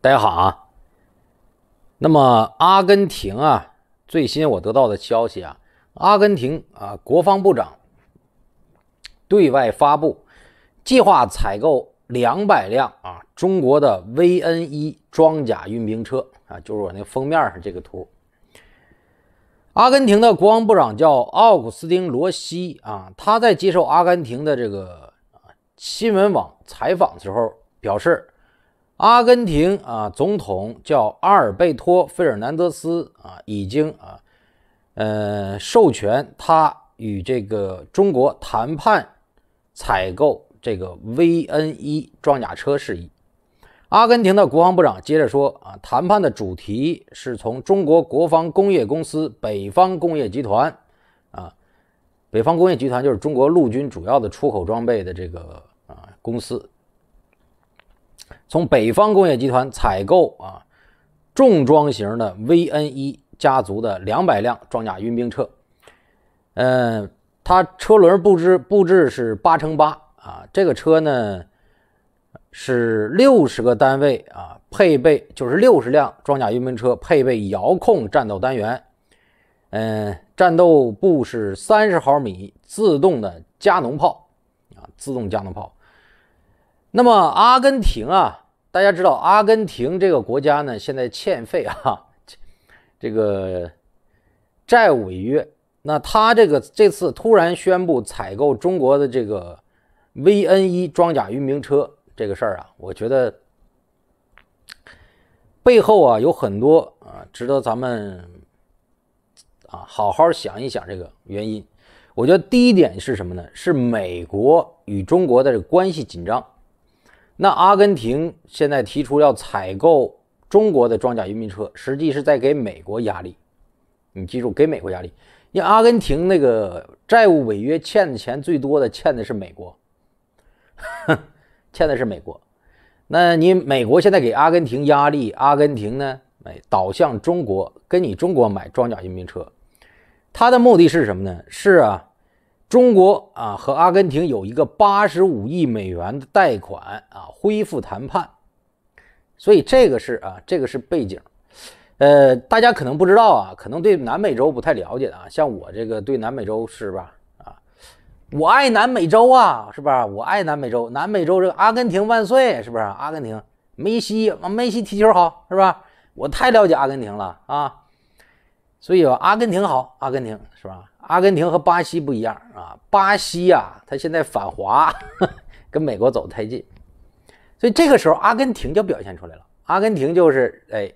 大家好啊！那么，阿根廷啊，最新我得到的消息啊，阿根廷啊，国防部长对外发布，计划采购两百辆啊，中国的 VNE 装甲运兵车啊，就是我那封面上这个图。阿根廷的国防部长叫奥古斯丁·罗西啊，他在接受阿根廷的这个啊新闻网采访的时候表示。阿根廷啊，总统叫阿尔贝托·费尔南德斯啊，已经啊，呃，授权他与这个中国谈判采购这个 VNE 装甲车事宜。阿根廷的国防部长接着说啊，谈判的主题是从中国国防工业公司北方工业集团啊，北方工业集团就是中国陆军主要的出口装备的这个啊公司。从北方工业集团采购啊，重装型的 VNE 家族的两百辆装甲运兵车，嗯，它车轮布置布置是八乘八啊，这个车呢是六十个单位啊，配备就是六十辆装甲运兵车配备遥控战斗单元，嗯，战斗部是三十毫米自动的加农炮啊，自动加农炮。那么，阿根廷啊，大家知道，阿根廷这个国家呢，现在欠费啊，这个债务违约。那他这个这次突然宣布采购中国的这个 VN 一装甲运兵车这个事儿啊，我觉得背后啊有很多啊，值得咱们啊好好想一想这个原因。我觉得第一点是什么呢？是美国与中国的这关系紧张。那阿根廷现在提出要采购中国的装甲运兵车，实际是在给美国压力。你记住，给美国压力，因为阿根廷那个债务违约欠的钱最多的，欠的是美国，欠的是美国。那你美国现在给阿根廷压力，阿根廷呢，哎，倒向中国，跟你中国买装甲运兵车，他的目的是什么呢？是啊。中国啊和阿根廷有一个八十五亿美元的贷款啊，恢复谈判，所以这个是啊，这个是背景。呃，大家可能不知道啊，可能对南美洲不太了解的啊，像我这个对南美洲是吧？啊，我爱南美洲啊，是吧？我爱南美洲，南美洲这个阿根廷万岁，是不是？阿根廷，梅西，梅西踢球好，是吧？我太了解阿根廷了啊，所以啊，阿根廷好，阿根廷是吧？阿根廷和巴西不一样啊！巴西呀，他现在反华，跟美国走太近，所以这个时候阿根廷就表现出来了。阿根廷就是，哎，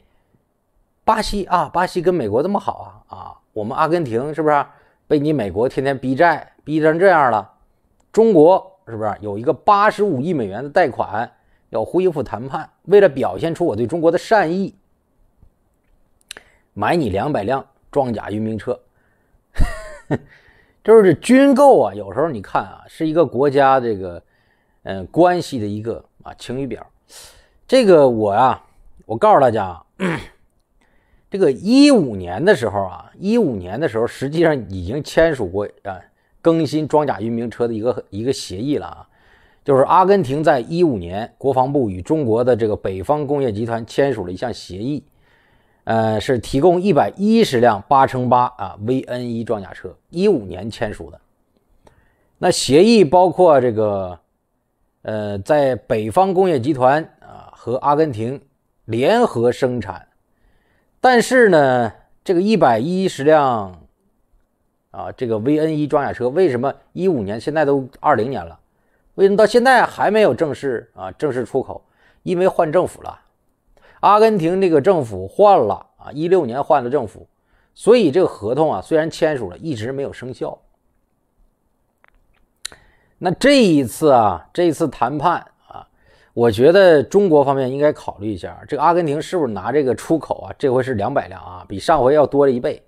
巴西啊，巴西跟美国这么好啊啊！我们阿根廷是不是被你美国天天逼债，逼成这样了？中国是不是有一个八十五亿美元的贷款要恢复谈判？为了表现出我对中国的善意，买你两百辆装甲运兵车。就是这军购啊，有时候你看啊，是一个国家这个嗯关系的一个啊晴雨表。这个我呀，我告诉大家，啊，这个一五年的时候啊，一五年的时候，实际上已经签署过啊更新装甲运兵车的一个一个协议了啊，就是阿根廷在一五年国防部与中国的这个北方工业集团签署了一项协议。呃，是提供一百一十辆八乘八啊 VNE 装甲车，一五年签署的那协议，包括这个呃，在北方工业集团啊和阿根廷联合生产。但是呢，这个一百一十辆啊这个 VNE 装甲车为什么一五年现在都二零年了，为什么到现在还没有正式啊正式出口？因为换政府了。阿根廷这个政府换了啊，一六年换了政府，所以这个合同啊虽然签署了一直没有生效。那这一次啊，这一次谈判啊，我觉得中国方面应该考虑一下，这个阿根廷是不是拿这个出口啊？这回是两百辆啊，比上回要多了一倍，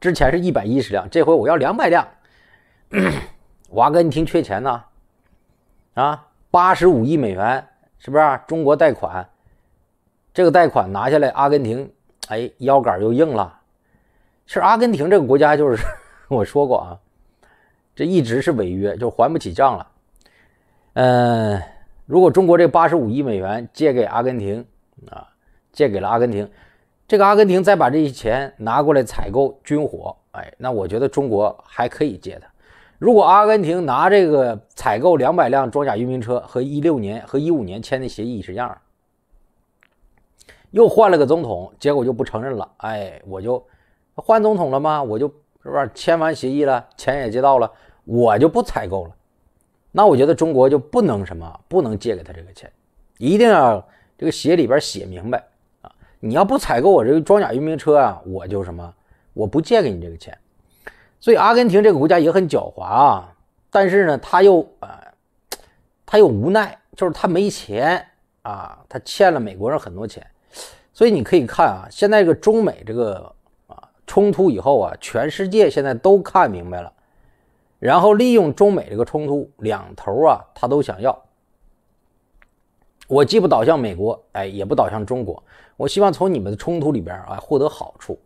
之前是一百一十辆，这回我要两百辆。我阿根廷缺钱呢，啊，八十五亿美元是不是？中国贷款。这个贷款拿下来，阿根廷，哎，腰杆又硬了。其实阿根廷这个国家，就是 我说过啊，这一直是违约，就还不起账了。嗯，如果中国这八十五亿美元借给阿根廷啊，借给了阿根廷，这个阿根廷再把这些钱拿过来采购军火，哎，那我觉得中国还可以借他。如果阿根廷拿这个采购两百辆装甲运兵车和一六年和一五年签的协议是一样。的。又换了个总统，结果就不承认了。哎，我就换总统了吗？我就是吧，签完协议了，钱也借到了，我就不采购了。那我觉得中国就不能什么，不能借给他这个钱，一定要这个协议里边写明白啊！你要不采购我这个装甲运兵车啊，我就什么，我不借给你这个钱。所以，阿根廷这个国家也很狡猾啊，但是呢，他又啊，他又无奈，就是他没钱啊，他欠了美国人很多钱。所以你可以看啊，现在这个中美这个啊冲突以后啊，全世界现在都看明白了，然后利用中美这个冲突，两头啊他都想要。我既不倒向美国，哎，也不倒向中国，我希望从你们的冲突里边啊获得好处。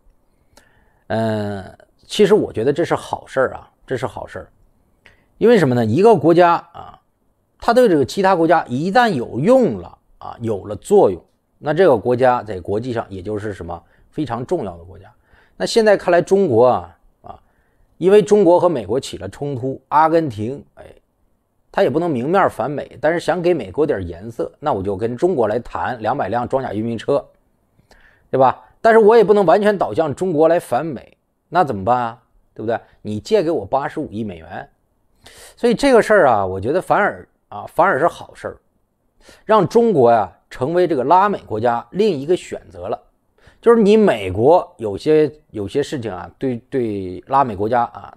嗯，其实我觉得这是好事儿啊，这是好事儿，因为什么呢？一个国家啊，他对这个其他国家一旦有用了啊，有了作用。那这个国家在国际上也就是什么非常重要的国家。那现在看来，中国啊啊，因为中国和美国起了冲突，阿根廷哎，他也不能明面反美，但是想给美国点颜色，那我就跟中国来谈两百辆装甲运兵车，对吧？但是我也不能完全倒向中国来反美，那怎么办啊？对不对？你借给我八十五亿美元。所以这个事儿啊，我觉得反而啊，反而是好事儿，让中国呀。成为这个拉美国家另一个选择了，就是你美国有些有些事情啊，对对拉美国家啊，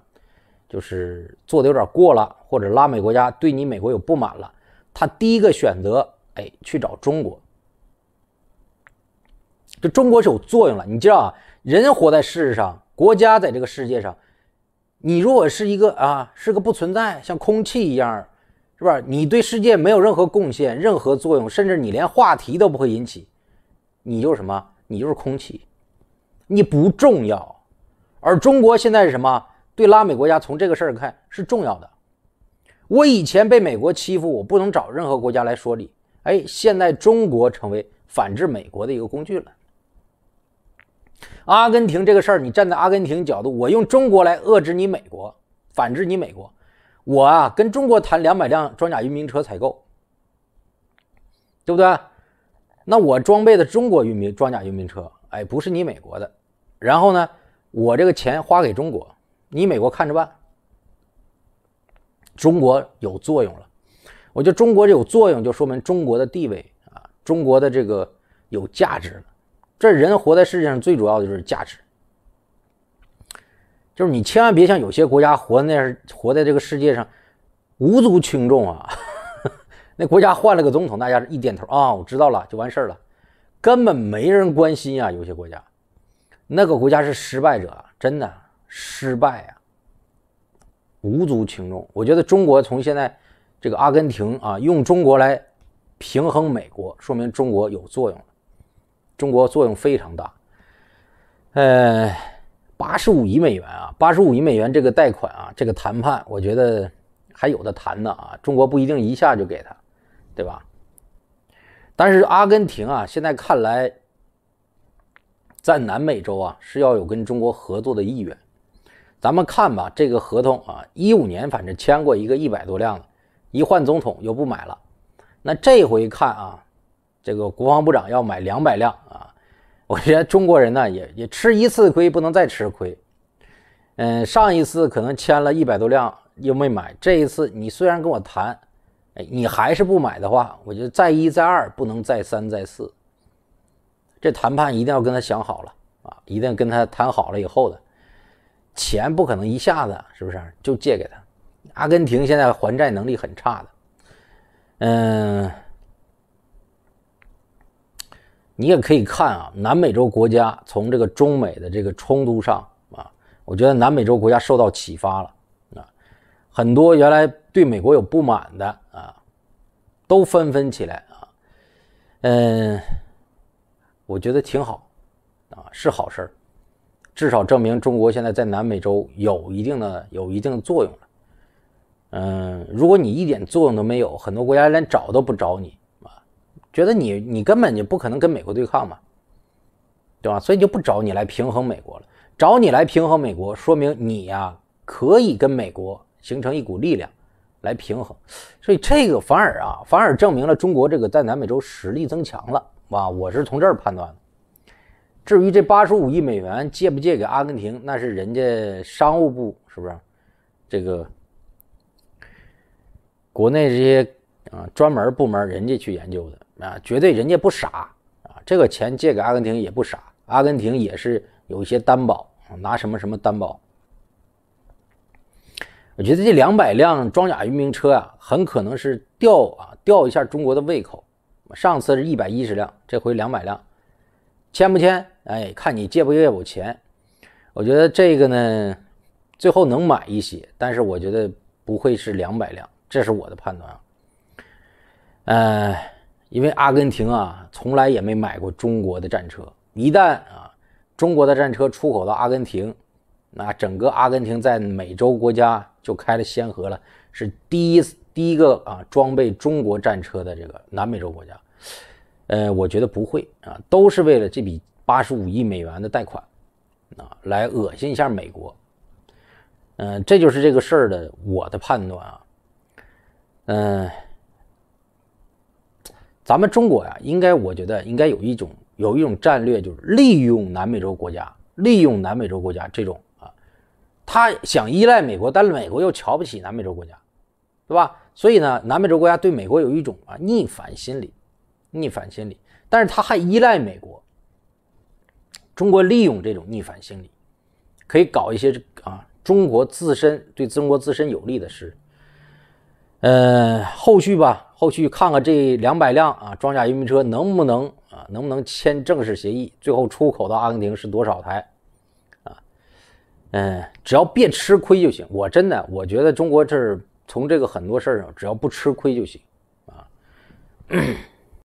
就是做的有点过了，或者拉美国家对你美国有不满了，他第一个选择哎去找中国，这中国是有作用了。你知道啊，人活在世上，国家在这个世界上，你如果是一个啊是个不存在，像空气一样。是不是你对世界没有任何贡献、任何作用，甚至你连话题都不会引起，你就是什么？你就是空气，你不重要。而中国现在是什么？对拉美国家从这个事儿看是重要的。我以前被美国欺负，我不能找任何国家来说理。哎，现在中国成为反制美国的一个工具了。阿根廷这个事儿，你站在阿根廷角度，我用中国来遏制你美国，反制你美国。我啊，跟中国谈两百辆装甲运兵车采购，对不对？那我装备的中国运兵装甲运兵车，哎，不是你美国的。然后呢，我这个钱花给中国，你美国看着办。中国有作用了，我觉得中国这有作用，就说明中国的地位啊，中国的这个有价值了。这人活在世界上，最主要的就是价值。就是你千万别像有些国家活在那，活在这个世界上，无足轻重啊。那国家换了个总统，大家一点头啊，我知道了就完事儿了，根本没人关心呀。有些国家，那个国家是失败者，真的失败啊，无足轻重。我觉得中国从现在这个阿根廷啊，用中国来平衡美国，说明中国有作用了，中国作用非常大。呃。八十五亿美元啊，八十五亿美元这个贷款啊，这个谈判，我觉得还有的谈呢啊。中国不一定一下就给他，对吧？但是阿根廷啊，现在看来，在南美洲啊是要有跟中国合作的意愿。咱们看吧，这个合同啊，一五年反正签过一个一百多辆的，一换总统又不买了。那这回看啊，这个国防部长要买两百辆啊。我觉得中国人呢，也也吃一次亏不能再吃亏。嗯，上一次可能签了一百多辆又没买，这一次你虽然跟我谈，哎，你还是不买的话，我觉得再一再二不能再三再四。这谈判一定要跟他想好了啊，一定跟他谈好了以后的，钱不可能一下子是不是就借给他？阿根廷现在还债能力很差的，嗯。你也可以看啊，南美洲国家从这个中美的这个冲突上啊，我觉得南美洲国家受到启发了啊，很多原来对美国有不满的啊，都纷纷起来啊，嗯，我觉得挺好，啊，是好事儿，至少证明中国现在在南美洲有一定的有一定的作用了，嗯，如果你一点作用都没有，很多国家连找都不找你。觉得你你根本就不可能跟美国对抗嘛，对吧？所以就不找你来平衡美国了。找你来平衡美国，说明你呀可以跟美国形成一股力量来平衡。所以这个反而啊，反而证明了中国这个在南美洲实力增强了，哇！我是从这儿判断的。至于这八十五亿美元借不借给阿根廷，那是人家商务部是不是？这个国内这些啊专门部门人家去研究的。啊，绝对人家不傻啊，这个钱借给阿根廷也不傻，阿根廷也是有一些担保，拿什么什么担保？我觉得这两百辆装甲运兵车啊，很可能是吊啊吊一下中国的胃口。上次是一百一十辆，这回两百辆，签不签？哎，看你借不借我钱。我觉得这个呢，最后能买一些，但是我觉得不会是两百辆，这是我的判断啊。呃。因为阿根廷啊，从来也没买过中国的战车。一旦啊，中国的战车出口到阿根廷，那整个阿根廷在美洲国家就开了先河了，是第一第一个啊装备中国战车的这个南美洲国家。呃，我觉得不会啊，都是为了这笔八十五亿美元的贷款啊，来恶心一下美国。嗯，这就是这个事儿的我的判断啊。嗯。咱们中国呀，应该我觉得应该有一种有一种战略，就是利用南美洲国家，利用南美洲国家这种啊，他想依赖美国，但美国又瞧不起南美洲国家，对吧？所以呢，南美洲国家对美国有一种啊逆反心理，逆反心理，但是他还依赖美国。中国利用这种逆反心理，可以搞一些啊中国自身对中国自身有利的事。呃，后续吧。后续看看这两百辆啊装甲运兵车能不能啊能不能签正式协议，最后出口到阿根廷是多少台，啊，嗯，只要别吃亏就行。我真的我觉得中国这从这个很多事儿上，只要不吃亏就行，啊。